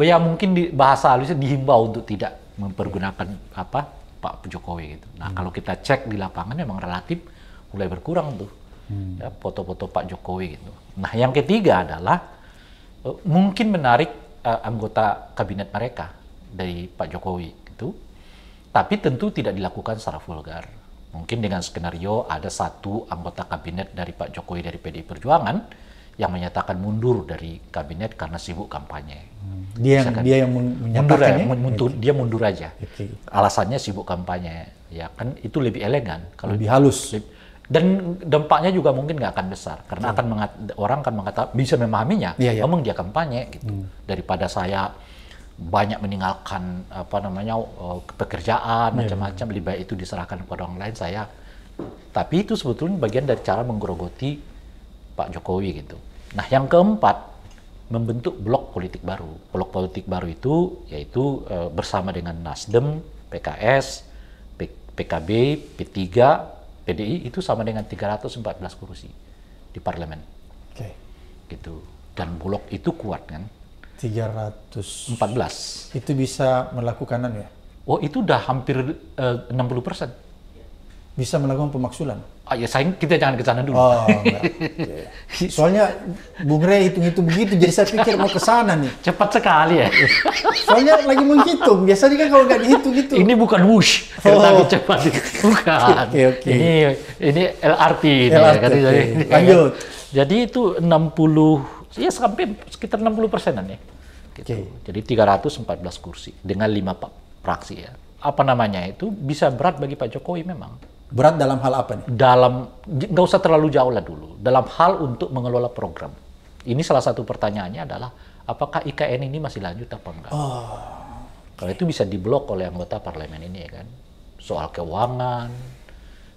Ya? ya mungkin di bahasa halusnya dihimbau untuk tidak mempergunakan apa Pak Jokowi gitu. Nah, hmm. kalau kita cek di lapangan memang relatif mulai berkurang tuh. Hmm. Ya, foto-foto Pak Jokowi gitu. Nah, yang ketiga adalah uh, mungkin menarik uh, anggota kabinet mereka dari Pak Jokowi gitu. Tapi tentu tidak dilakukan secara vulgar Mungkin dengan skenario ada satu anggota kabinet dari Pak Jokowi dari PDI Perjuangan yang menyatakan mundur dari kabinet karena sibuk kampanye. Hmm. Dia yang, Misalkan, dia yang menyatakan Mundur, ya, mundur, Dia mundur aja. Okay. Alasannya sibuk kampanye. Ya kan itu lebih elegan. Kalau lebih halus. dan dampaknya juga mungkin nggak akan besar karena hmm. akan mengat, orang akan mengatakan bisa memahaminya, ya, ya. ngomong dia kampanye gitu hmm. daripada saya banyak meninggalkan apa namanya eh, pekerjaan iya, macam-macam iya. lebih baik itu diserahkan kepada orang lain saya tapi itu sebetulnya bagian dari cara menggerogoti Pak Jokowi gitu nah yang keempat membentuk blok politik baru blok politik baru itu yaitu eh, bersama dengan Nasdem PKS PKB P3 PDI itu sama dengan 314 kursi di parlemen okay. gitu dan blok itu kuat kan 300. 14. Itu bisa melakukan ya? Oh, itu udah hampir eh, uh, 60 persen. Bisa melakukan pemaksulan? Ah, ya saya kita jangan ke sana dulu. Oh, okay. Soalnya Bung Rey hitung itu begitu, jadi saya pikir mau ke sana nih. Cepat sekali ya. Soalnya lagi menghitung, biasanya kan kalau nggak dihitung gitu. Ini bukan wush, oh. tapi cepat. Bukan. okay, okay. Ini, ini LRT. Ini LRT, ya, okay. Lanjut. Jadi itu 60 ya sampai sekitar 60 persenan ya. Gitu. Okay. Jadi 314 kursi dengan lima praksi ya. Apa namanya itu bisa berat bagi Pak Jokowi memang. Berat dalam hal apa nih? Dalam nggak usah terlalu jauh lah dulu. Dalam hal untuk mengelola program. Ini salah satu pertanyaannya adalah apakah IKN ini masih lanjut apa enggak? Oh. Kalau itu bisa diblok oleh anggota parlemen ini ya kan. Soal keuangan,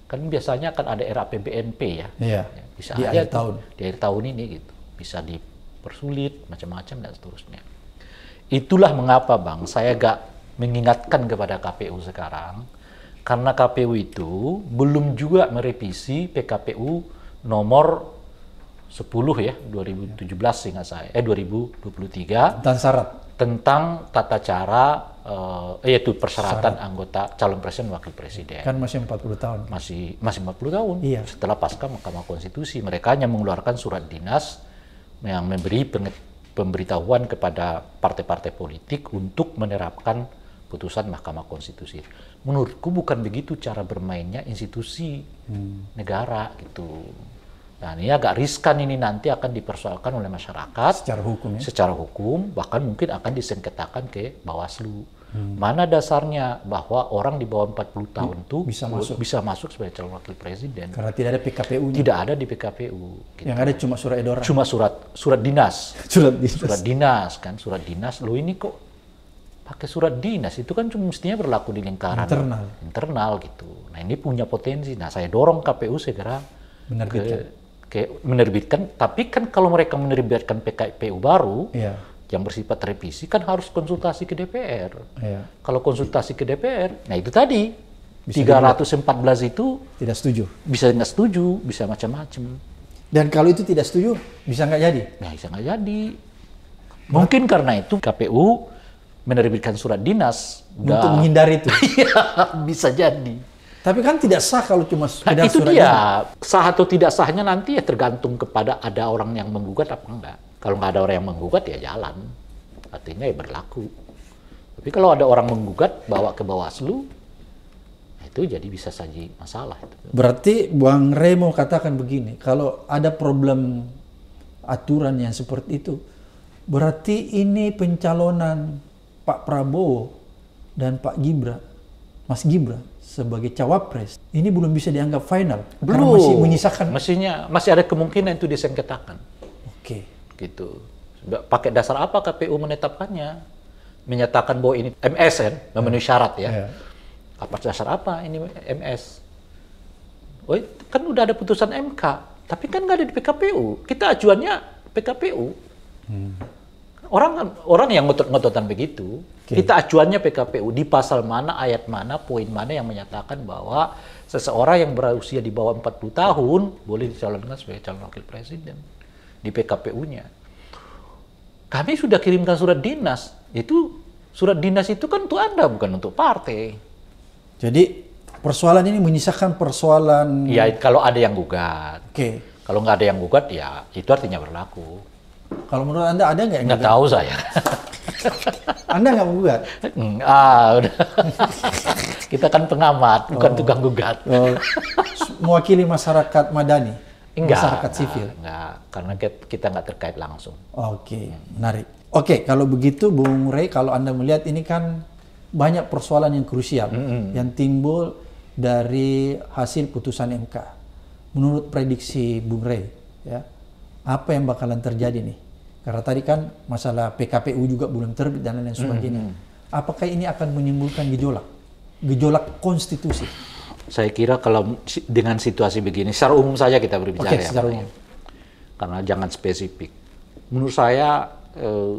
kan biasanya akan ada era PBNP ya. Iya. Ya, bisa di akhir tahun. Di akhir tahun ini gitu. Bisa dipersulit, macam-macam dan seterusnya. Itulah mengapa Bang, saya gak mengingatkan kepada KPU sekarang, karena KPU itu belum juga merevisi PKPU nomor 10 ya 2017 sehingga saya eh 2023 dan syarat tentang tata cara eh, yaitu persyaratan syarat. anggota calon presiden wakil presiden kan masih 40 tahun masih masih 40 tahun iya. setelah pasca Mahkamah Konstitusi mereka hanya mengeluarkan surat dinas yang memberi pemberitahuan kepada partai-partai politik untuk menerapkan putusan Mahkamah Konstitusi. Menurutku bukan begitu cara bermainnya institusi hmm. negara gitu. Nah ini agak riskan ini nanti akan dipersoalkan oleh masyarakat secara hukum, ya? secara hukum bahkan mungkin akan disengketakan ke Bawaslu Hmm. Mana dasarnya bahwa orang di bawah 40 hmm, tahun itu bisa masuk bisa masuk sebagai calon wakil presiden? Karena tidak ada PKPU-nya. Tidak ada di PKPU. Gitu. Yang ada cuma surat edaran. Cuma surat surat dinas. surat dinas. Surat dinas kan, surat dinas. Lo ini kok pakai surat dinas itu kan cuma mestinya berlaku di lingkaran internal. internal gitu. Nah ini punya potensi. Nah saya dorong KPU segera menerbitkan. Ke, ke menerbitkan. Tapi kan kalau mereka menerbitkan PKPU baru, yeah yang bersifat revisi kan harus konsultasi ke DPR. Ya. Kalau konsultasi ke DPR, nah itu tadi bisa 314 dibuat. itu tidak setuju. Bisa nggak setuju, bisa macam-macam. Dan kalau itu tidak setuju, bisa nggak jadi? Nah, bisa nggak jadi. Mungkin karena itu KPU menerbitkan surat dinas untuk udah... menghindari itu. Iya, bisa jadi. Tapi kan tidak sah kalau cuma nah, sekedar nah, itu surat dia. Dinas. Sah atau tidak sahnya nanti ya tergantung kepada ada orang yang menggugat apa enggak. Kalau nggak ada orang yang menggugat ya jalan. Artinya ya berlaku. Tapi kalau ada orang menggugat bawa ke Bawaslu nah itu jadi bisa saja masalah Berarti Bang Remo katakan begini, kalau ada problem aturan yang seperti itu, berarti ini pencalonan Pak Prabowo dan Pak Gibran, Mas Gibran sebagai cawapres, ini belum bisa dianggap final. Belum. masih menyisakan. Mestinya masih ada kemungkinan itu disengketakan. Oke. Okay gitu. Pakai dasar apa KPU menetapkannya? Menyatakan bahwa ini MSN kan? memenuhi ya. syarat ya. ya. Apa dasar apa ini MS? Oh, kan udah ada putusan MK, tapi kan nggak ada di PKPU. Kita acuannya PKPU. Hmm. Orang orang yang ngotot-ngototan begitu, okay. kita acuannya PKPU di pasal mana, ayat mana, poin mana yang menyatakan bahwa seseorang yang berusia di bawah 40 tahun boleh dicalonkan sebagai calon wakil presiden di PKPU-nya. Kami sudah kirimkan surat dinas. Itu surat dinas itu kan untuk Anda bukan untuk partai. Jadi persoalan ini menyisakan persoalan Ya kalau ada yang gugat. Oke. Okay. Kalau nggak ada yang gugat ya itu artinya berlaku. Kalau menurut Anda ada nggak yang Nggak tahu saya. Anda nggak menggugat? Hmm, ah, udah. Kita kan pengamat, bukan oh. tukang gugat. Oh. Mewakili masyarakat Madani? enggak, masyarakat enggak, Enggak, karena kita nggak terkait langsung. Oke, okay, menarik. Oke, okay, kalau begitu Bung Rey, kalau Anda melihat ini kan banyak persoalan yang krusial -hmm. yang timbul dari hasil putusan MK. Menurut prediksi Bung Rey, ya, apa yang bakalan terjadi nih? Karena tadi kan masalah PKPU juga belum terbit dan lain sebagainya. -hmm. Apakah ini akan menimbulkan gejolak? Gejolak konstitusi? saya kira kalau dengan situasi begini, secara umum saja kita berbicara okay, ya, secara ya. umum. karena jangan spesifik. Menurut saya eh,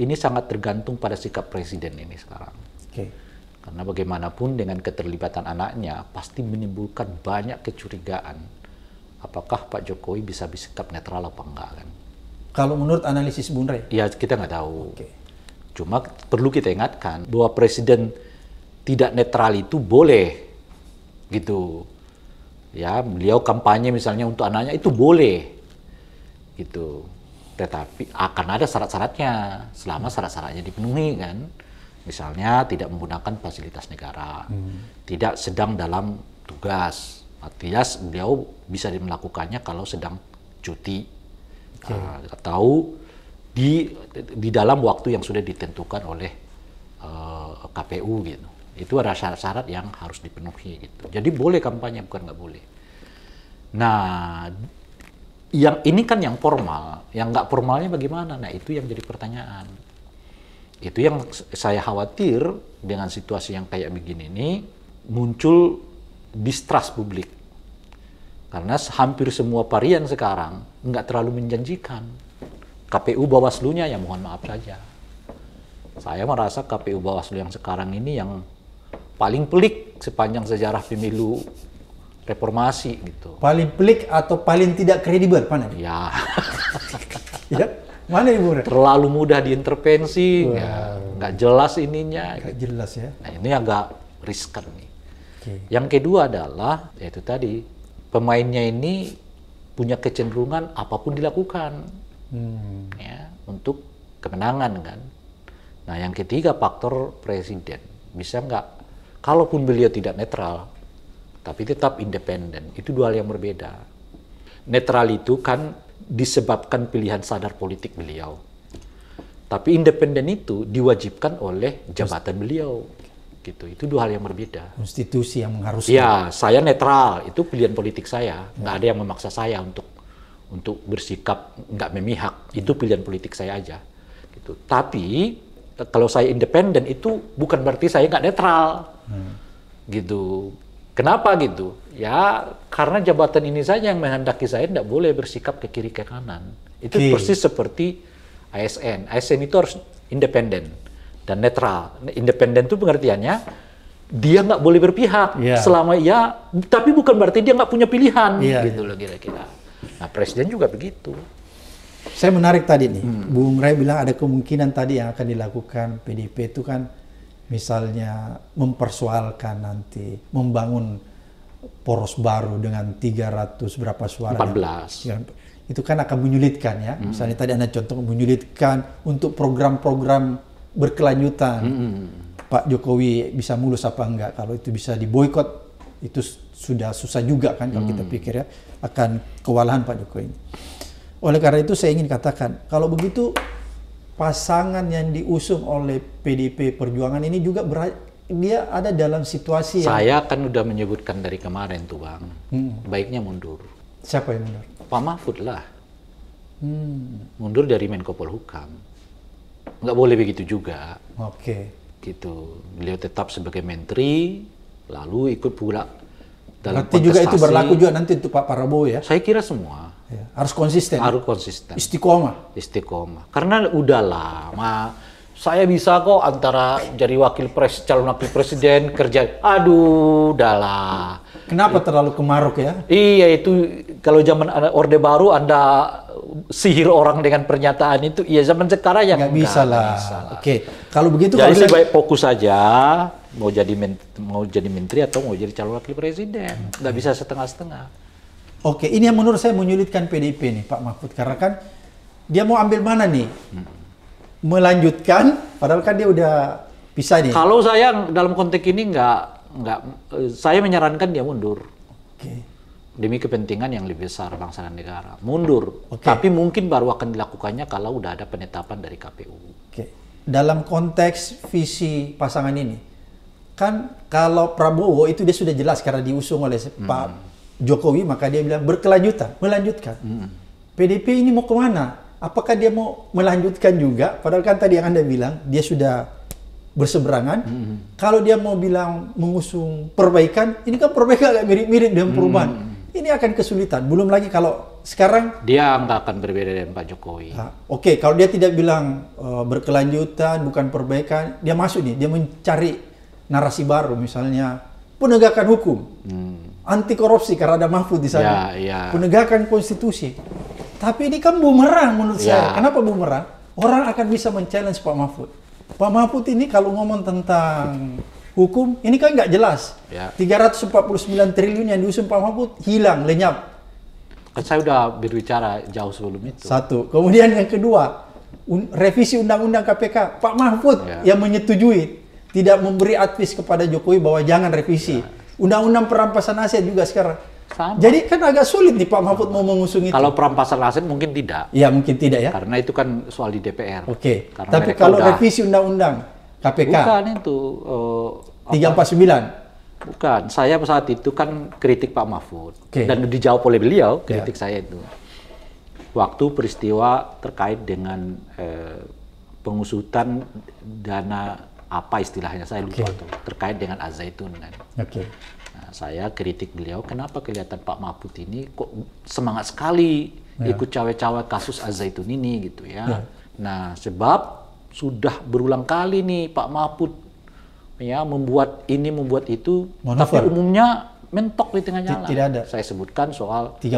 ini sangat tergantung pada sikap presiden ini sekarang. Okay. Karena bagaimanapun dengan keterlibatan anaknya pasti menimbulkan banyak kecurigaan. Apakah Pak Jokowi bisa bersikap netral apa enggak kan? Kalau menurut analisis Bung Rey? Ya kita nggak tahu. Okay. Cuma perlu kita ingatkan bahwa presiden tidak netral itu boleh gitu ya beliau kampanye misalnya untuk anaknya itu boleh gitu tetapi akan ada syarat-syaratnya selama syarat-syaratnya dipenuhi kan misalnya tidak menggunakan fasilitas negara hmm. tidak sedang dalam tugas artinya beliau bisa melakukannya kalau sedang cuti okay. uh, atau di di dalam waktu yang sudah ditentukan oleh uh, eh, KPU gitu itu ada syarat-syarat yang harus dipenuhi gitu. Jadi boleh kampanye bukan nggak boleh. Nah, yang ini kan yang formal, yang nggak formalnya bagaimana? Nah itu yang jadi pertanyaan. Itu yang saya khawatir dengan situasi yang kayak begini ini muncul distrust publik. Karena hampir semua varian sekarang nggak terlalu menjanjikan. KPU Bawaslu-nya ya mohon maaf saja. Saya merasa KPU Bawaslu yang sekarang ini yang paling pelik sepanjang sejarah pemilu reformasi gitu. Paling pelik atau paling tidak kredibel mana? Ya. ya. Mana ibu? Terlalu mudah diintervensi, wow. ya. nggak jelas ininya. Nggak gitu. jelas ya. Nah, ini agak riskan nih. Okay. Yang kedua adalah yaitu tadi pemainnya ini punya kecenderungan apapun dilakukan hmm. ya untuk kemenangan kan. Nah yang ketiga faktor presiden bisa nggak Kalaupun beliau tidak netral, tapi tetap independen, itu dua hal yang berbeda. Netral itu kan disebabkan pilihan sadar politik beliau. Tapi independen itu diwajibkan oleh jabatan beliau. Gitu. Itu dua hal yang berbeda. Konstitusi yang mengharuskan. Ya, saya netral. Itu pilihan politik saya. Nggak hmm. ada yang memaksa saya untuk untuk bersikap nggak memihak. Itu pilihan politik saya aja. Gitu. Tapi kalau saya independen itu bukan berarti saya nggak netral. Hmm. Gitu. Kenapa gitu? Ya karena jabatan ini saja yang menghendaki saya tidak boleh bersikap ke kiri ke kanan. Itu okay. persis seperti ASN. ASN itu harus independen dan netral. Independen itu pengertiannya dia nggak boleh berpihak yeah. selama ia. Ya, tapi bukan berarti dia nggak punya pilihan yeah, gitu iya. loh kira-kira. Nah presiden juga begitu. Saya menarik tadi nih, hmm. Bung Ray bilang ada kemungkinan tadi yang akan dilakukan PDIP itu kan misalnya mempersoalkan nanti membangun poros baru dengan 300 berapa suara? 14. yang, itu kan akan menyulitkan ya. Hmm. Misalnya tadi Anda contoh menyulitkan untuk program-program berkelanjutan. Hmm. Pak Jokowi bisa mulus apa enggak? Kalau itu bisa diboykot itu sudah susah juga kan kalau hmm. kita pikir ya akan kewalahan Pak Jokowi. Oleh karena itu saya ingin katakan, kalau begitu pasangan yang diusung oleh PDP Perjuangan ini juga ber dia ada dalam situasi yang... Saya kan sudah menyebutkan dari kemarin tuh Bang, hmm. baiknya mundur. Siapa yang mundur? Pak Mahfud lah. Hmm. Mundur dari Menko Polhukam. Nggak boleh begitu juga. Oke. Okay. Gitu. Beliau tetap sebagai menteri, lalu ikut pula dalam Berarti juga itu berlaku juga nanti untuk Pak Prabowo ya? Saya kira semua. Ya, harus konsisten. Harus konsisten. Istiqomah. Istiqomah. Karena udah lama saya bisa kok antara jadi wakil pres, calon wakil presiden kerja. Aduh, udahlah. Kenapa ya. terlalu kemaruk ya? Iya itu kalau zaman Orde Baru Anda sihir orang dengan pernyataan itu, iya zaman sekarang ya nggak bisa, lah. Oke, kalau begitu jadi kalau saya... baik fokus saja mau jadi mau jadi menteri atau mau jadi calon wakil presiden, nggak okay. Hmm. bisa setengah-setengah. Oke, ini yang menurut saya menyulitkan PDIP nih Pak Mahfud karena kan dia mau ambil mana nih? Melanjutkan, padahal kan dia udah bisa nih. Kalau saya dalam konteks ini nggak nggak, saya menyarankan dia mundur. Oke. Demi kepentingan yang lebih besar bangsa dan negara, mundur. Oke. Tapi mungkin baru akan dilakukannya kalau udah ada penetapan dari KPU. Oke. Dalam konteks visi pasangan ini, kan kalau Prabowo itu dia sudah jelas karena diusung oleh hmm. Pak Jokowi maka dia bilang berkelanjutan, melanjutkan. Hmm. PDP ini mau kemana? Apakah dia mau melanjutkan juga? Padahal kan tadi yang Anda bilang, dia sudah berseberangan. Hmm. Kalau dia mau bilang mengusung perbaikan, ini kan perbaikan agak mirip-mirip dengan perubahan. Hmm. Ini akan kesulitan. Belum lagi kalau sekarang dia nggak akan berbeda dengan Pak Jokowi. Nah, Oke, okay. kalau dia tidak bilang uh, berkelanjutan, bukan perbaikan, dia masuk nih, dia mencari narasi baru, misalnya penegakan hukum. Hmm anti korupsi karena ada Mahfud di sana. Ya, ya. Penegakan konstitusi. Tapi ini kan bumerang menurut ya. saya. Kenapa bumerang? Orang akan bisa men-challenge Pak Mahfud. Pak Mahfud ini kalau ngomong tentang hukum, ini kan nggak jelas. Ya. 349 triliun yang diusung Pak Mahfud hilang, lenyap. Kan saya udah berbicara jauh sebelum itu. Satu. Kemudian yang kedua, un revisi Undang-Undang KPK. Pak Mahfud ya. yang menyetujui tidak memberi advis kepada Jokowi bahwa jangan revisi. Ya Undang-undang perampasan aset juga sekarang. Sama. Jadi kan agak sulit nih Pak Mahfud mau mengusung itu. Kalau perampasan aset mungkin tidak. Ya mungkin tidak ya. Karena itu kan soal di DPR. Oke. Okay. Tapi kalau udah... revisi undang-undang KPK. Bukan itu. Uh, eh, 349. Bukan. Saya saat itu kan kritik Pak Mahfud. Okay. Dan dijawab oleh beliau ya. kritik yeah. saya itu. Waktu peristiwa terkait dengan eh, pengusutan dana apa istilahnya saya lupa okay. tuh terkait dengan azaitun kan. Okay. Nah, saya kritik beliau kenapa kelihatan Pak Mahfud ini kok semangat sekali yeah. ikut cawe-cawe kasus azaitun ini gitu ya. Yeah. Nah sebab sudah berulang kali nih Pak Mahfud ya membuat ini membuat itu Monover. tapi umumnya mentok di tengah jalan. Tidak ada. Saya sebutkan soal 349. Uh,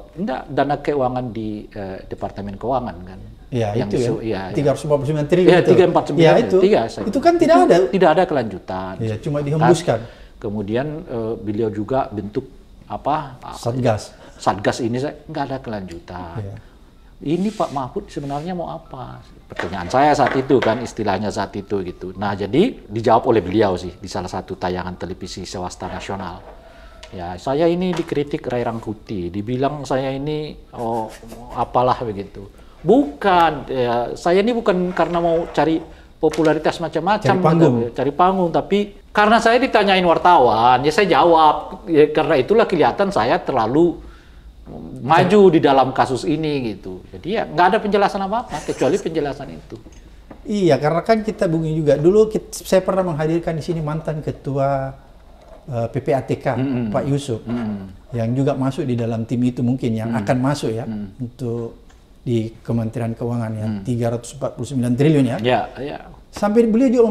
eh, enggak, dana keuangan di uh, Departemen Keuangan kan. Ya, yang itu ya. ya 349 iya. triliun. Ya, 349. Iya, ya, itu. Tiga, itu. Itu kan tidak itu ada. Tidak ada kelanjutan. Ya, cuma dihembuskan. Kemudian eh, beliau juga bentuk apa? Ah, Satgas. Satgas ini saya nggak ada kelanjutan. Ya. Ini Pak Mahfud sebenarnya mau apa? Pertanyaan saya saat itu kan istilahnya saat itu gitu. Nah jadi dijawab oleh beliau sih di salah satu tayangan televisi swasta nasional. Ya saya ini dikritik Rai Rangkuti, dibilang saya ini oh apalah begitu. Bukan, ya, saya ini bukan karena mau cari popularitas macam-macam, cari panggung. Gitu, ya, cari panggung. Tapi karena saya ditanyain wartawan, ya saya jawab. Ya, karena itulah kelihatan saya terlalu maju di dalam kasus ini gitu. Jadi ya nggak ada penjelasan apa-apa kecuali penjelasan itu. Iya, karena kan kita bungin juga. Dulu kita, saya pernah menghadirkan di sini mantan ketua eh, PPATK mm -hmm. Pak Yusuf mm -hmm. yang juga masuk di dalam tim itu mungkin yang mm -hmm. akan masuk ya mm -hmm. untuk di Kementerian Keuangan ya, hmm. 349 triliun ya. Ya, ya. Sampai beliau juga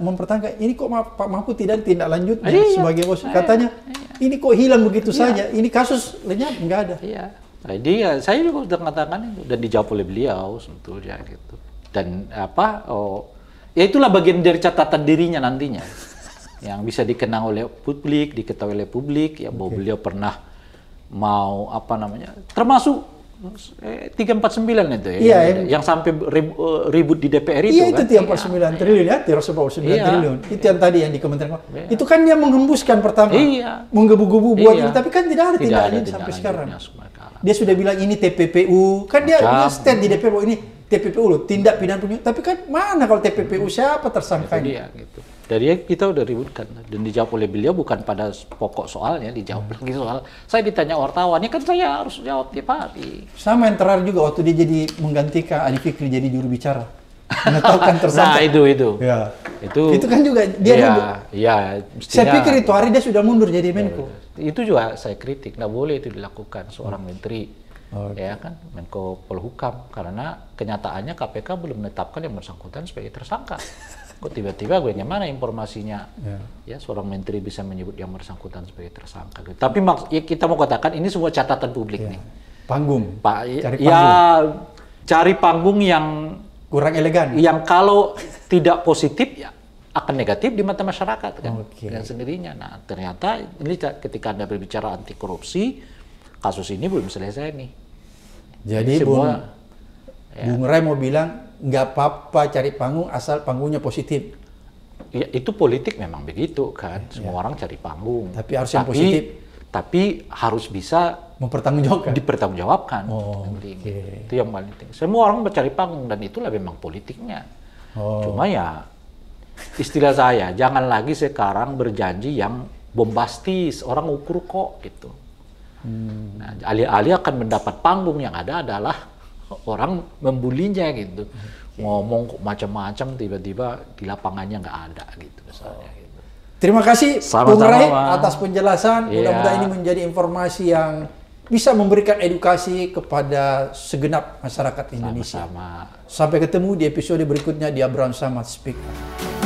mempertanyakan, ini kok Pak Mahfud tidak tindak lanjut ya, iya, iya, sebagai bos. Iya, iya. Katanya, iya. ini kok hilang begitu iya. saja, ini kasus lenyap, Enggak ada. Iya. Nah, dia, ya, saya juga sudah mengatakan itu, dan dijawab oleh beliau sebetulnya gitu. Dan apa, oh, ya itulah bagian dari catatan dirinya nantinya. yang bisa dikenang oleh publik, diketahui oleh publik, ya bahwa okay. beliau pernah mau apa namanya, termasuk 349 itu ya. Iya, yang, yang sampai eh, ribut di DPR itu. Iya, kan? itu kan? tiap 49 iya, triliun ya, 349 iya, triliun. Itu iya. yang tadi yang di Kementerian iya. Itu kan dia menghembuskan pertama. Iya. Menggebu-gebu buat iya. ini, tapi kan tidak ada tidak tindak ada, sampai sampai sekarang. Dia sudah bilang ini TPPU, kan dia, dia stand di DPR bahwa ini TPPU loh, tindak pidana punya. Tapi kan mana kalau TPPU siapa tersangkanya? gitu. Jadi kita udah ributkan dan dijawab oleh beliau bukan pada pokok soalnya, dijawab hmm. lagi soal. Saya ditanya wartawan ya kan saya harus jawab tiap hari. Sama yang terakhir juga waktu dia jadi menggantikan Ali Fikri jadi juru bicara. Menetapkan nah, tersangka. nah, itu itu. Ya. Itu Itu kan juga dia ya, Ya, saya pikir itu hari dia sudah mundur jadi ya, Menko. Ya, itu juga saya kritik, nggak boleh itu dilakukan seorang hmm. menteri. Okay. ya kan Menko Polhukam karena kenyataannya KPK belum menetapkan yang bersangkutan sebagai tersangka. kok tiba-tiba gue mana informasinya yeah. ya seorang menteri bisa menyebut yang bersangkutan sebagai tersangka gitu. tapi maks ya kita mau katakan ini semua catatan publik yeah. nih panggung pak ya, cari ya, panggung. ya cari panggung yang kurang elegan yang kalau tidak positif ya akan negatif di mata masyarakat kan okay. dengan sendirinya nah ternyata ini ketika anda berbicara anti korupsi kasus ini belum selesai nih jadi semua Bung, ya. Bung Rai mau bilang nggak apa-apa cari panggung asal panggungnya positif. Ya, itu politik memang begitu kan. Ya. Semua ya. orang cari panggung. Tapi harus tapi, yang positif. Tapi harus bisa mempertanggungjawabkan. Dipertanggungjawabkan. Oh, itu, okay. itu yang paling penting. Semua orang mencari panggung dan itulah memang politiknya. Oh. Cuma ya istilah saya, jangan lagi sekarang berjanji yang bombastis, orang ukur kok gitu. Hmm. Nah, alih-alih akan mendapat panggung yang ada adalah orang membulinya gitu ngomong macam-macam tiba-tiba di lapangannya nggak ada gitu misalnya oh. gitu. terima kasih Sama atas penjelasan yeah. mudah-mudahan ini menjadi informasi yang bisa memberikan edukasi kepada segenap masyarakat Indonesia. Sama -sama. Sampai ketemu di episode berikutnya di Abraham Samad Speak.